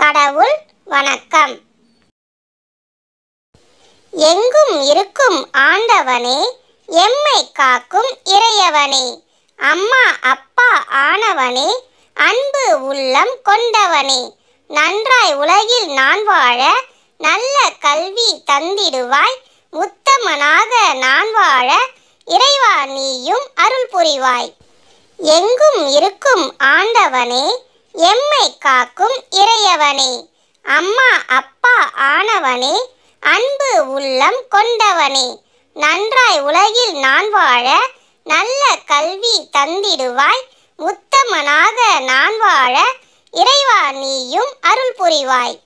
கடவுள் வணக்கம் எங்கும் இருக்கும் ஆண்டவனே எம்மை காக்கும் இறையவனே அம்மா அப்பா ஆனவனே அன்பு உள்ளம் கொண்டவனே நன்றாய் உலகில் நான் வாழ நல்ல கல்வி தந்திடுவாய் உத்தமனாக நான் வாழ இறைவா நீயும் அருள் புரிவாய் எங்கும் இருக்கும் ஆண்டவனே எம்மை காக்கும் இறையவனே அம்மா அப்பா ஆனவனே அன்பு உள்ளம் கொண்டவனே நன்றாய் உலகில் நான் வாழ நல்ல கல்வி தந்திடுவாய் உத்தமனாக நான் வாழ இறைவா நீயும் அருள் புரிவாய்